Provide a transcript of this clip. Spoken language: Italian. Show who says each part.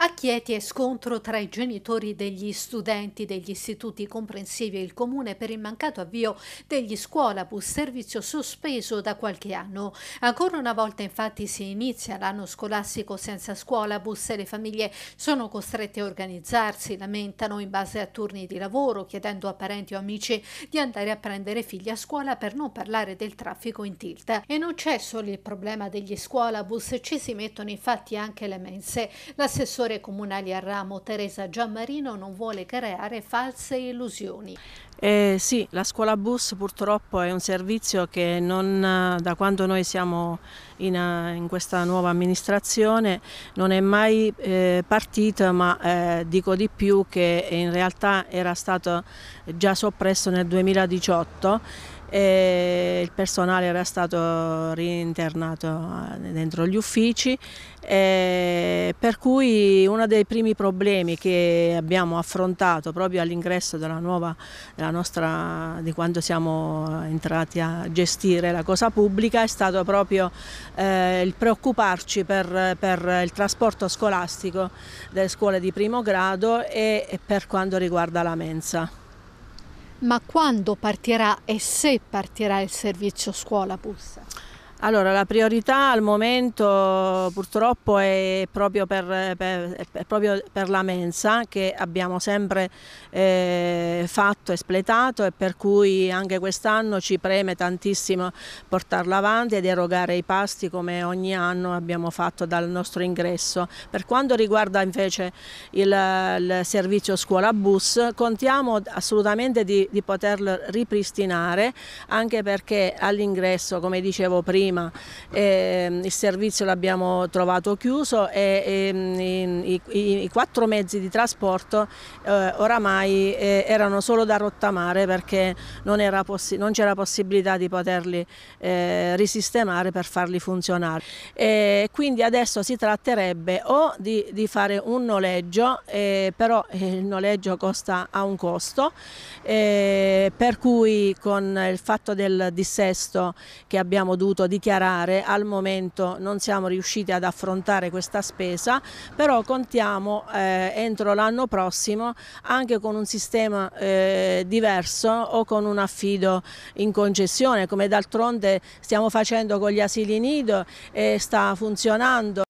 Speaker 1: A Chieti è scontro tra i genitori degli studenti degli istituti comprensivi e il comune per il mancato avvio degli scuolabus, servizio sospeso da qualche anno. Ancora una volta infatti si inizia l'anno scolastico senza scuolabus e le famiglie sono costrette a organizzarsi, lamentano in base a turni di lavoro, chiedendo a parenti o amici di andare a prendere figli a scuola per non parlare del traffico in tilt. E non c'è solo il problema degli scuolabus, ci si mettono infatti anche le mense. L'assessore amministratore comunale a ramo Teresa Giammarino non vuole creare false illusioni.
Speaker 2: Eh, sì, la scuola bus purtroppo è un servizio che non, eh, da quando noi siamo in, eh, in questa nuova amministrazione non è mai eh, partita, ma eh, dico di più che in realtà era stato già soppresso nel 2018 il personale era stato rinternato eh, dentro gli uffici, per cui uno dei primi problemi che abbiamo affrontato proprio all'ingresso della nuova, della nostra, di quando siamo entrati a gestire la cosa pubblica è stato proprio eh, il preoccuparci per, per il trasporto scolastico delle scuole di primo grado e per quanto riguarda la mensa
Speaker 1: ma quando partirà e se partirà il servizio scuola
Speaker 2: bus? Allora, la priorità al momento purtroppo è proprio per, per, è proprio per la mensa che abbiamo sempre eh, fatto, espletato e per cui anche quest'anno ci preme tantissimo portarla avanti ed erogare i pasti come ogni anno abbiamo fatto dal nostro ingresso. Per quanto riguarda invece il, il servizio scuola bus, contiamo assolutamente di, di poterlo ripristinare anche perché all'ingresso, come dicevo prima, prima eh, il servizio l'abbiamo trovato chiuso e, e ehm, i, i, i, quattro mezzi di trasporto eh, oramai eh, erano solo da rottamare perché non, c'era possibilità di poterli eh, risistemare per farli funzionare. E quindi adesso si tratterebbe o di, di fare un noleggio, eh, però eh, il noleggio costa, ha un costo, per cui con il fatto del dissesto che abbiamo dovuto di dichiarare, al momento non siamo riusciti ad affrontare questa spesa, però contiamo eh, entro l'anno prossimo anche con un sistema eh, diverso o con un affido in concessione, come d'altronde stiamo facendo con gli asili nido e sta funzionando.